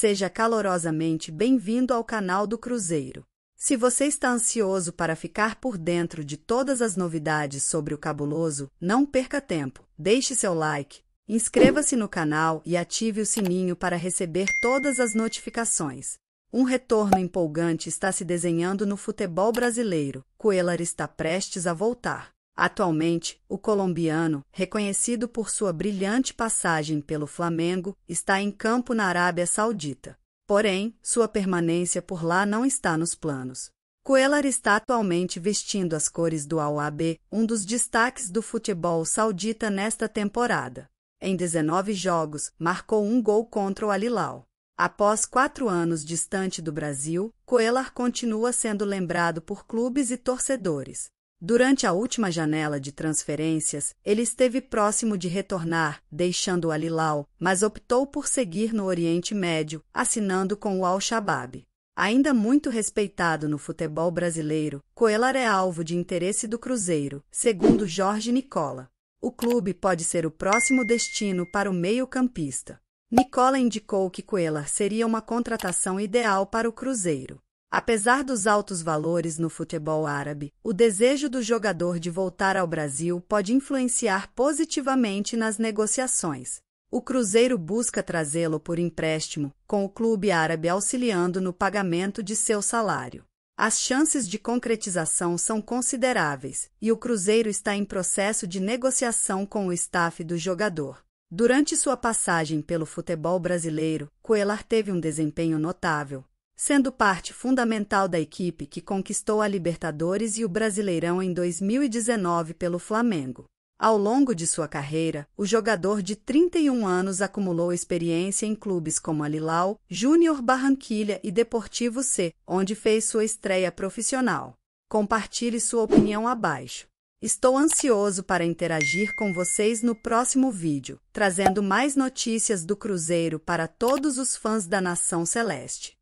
Seja calorosamente bem-vindo ao canal do Cruzeiro. Se você está ansioso para ficar por dentro de todas as novidades sobre o cabuloso, não perca tempo. Deixe seu like, inscreva-se no canal e ative o sininho para receber todas as notificações. Um retorno empolgante está se desenhando no futebol brasileiro. Coelar está prestes a voltar. Atualmente, o colombiano, reconhecido por sua brilhante passagem pelo Flamengo, está em campo na Arábia Saudita. Porém, sua permanência por lá não está nos planos. Coelar está atualmente vestindo as cores do Al-AB, um dos destaques do futebol saudita nesta temporada. Em 19 jogos, marcou um gol contra o Al-Hilal. Após quatro anos distante do Brasil, Coelar continua sendo lembrado por clubes e torcedores. Durante a última janela de transferências, ele esteve próximo de retornar, deixando Al-Hilal, mas optou por seguir no Oriente Médio, assinando com o Al-Shabaab. Ainda muito respeitado no futebol brasileiro, Coelar é alvo de interesse do Cruzeiro, segundo Jorge Nicola. O clube pode ser o próximo destino para o meio-campista. Nicola indicou que Coelar seria uma contratação ideal para o Cruzeiro. Apesar dos altos valores no futebol árabe, o desejo do jogador de voltar ao Brasil pode influenciar positivamente nas negociações. O Cruzeiro busca trazê-lo por empréstimo, com o clube árabe auxiliando no pagamento de seu salário. As chances de concretização são consideráveis, e o Cruzeiro está em processo de negociação com o staff do jogador. Durante sua passagem pelo futebol brasileiro, Coelar teve um desempenho notável, sendo parte fundamental da equipe que conquistou a Libertadores e o Brasileirão em 2019 pelo Flamengo. Ao longo de sua carreira, o jogador de 31 anos acumulou experiência em clubes como Alilau, Júnior Barranquilha e Deportivo C, onde fez sua estreia profissional. Compartilhe sua opinião abaixo. Estou ansioso para interagir com vocês no próximo vídeo, trazendo mais notícias do Cruzeiro para todos os fãs da Nação Celeste.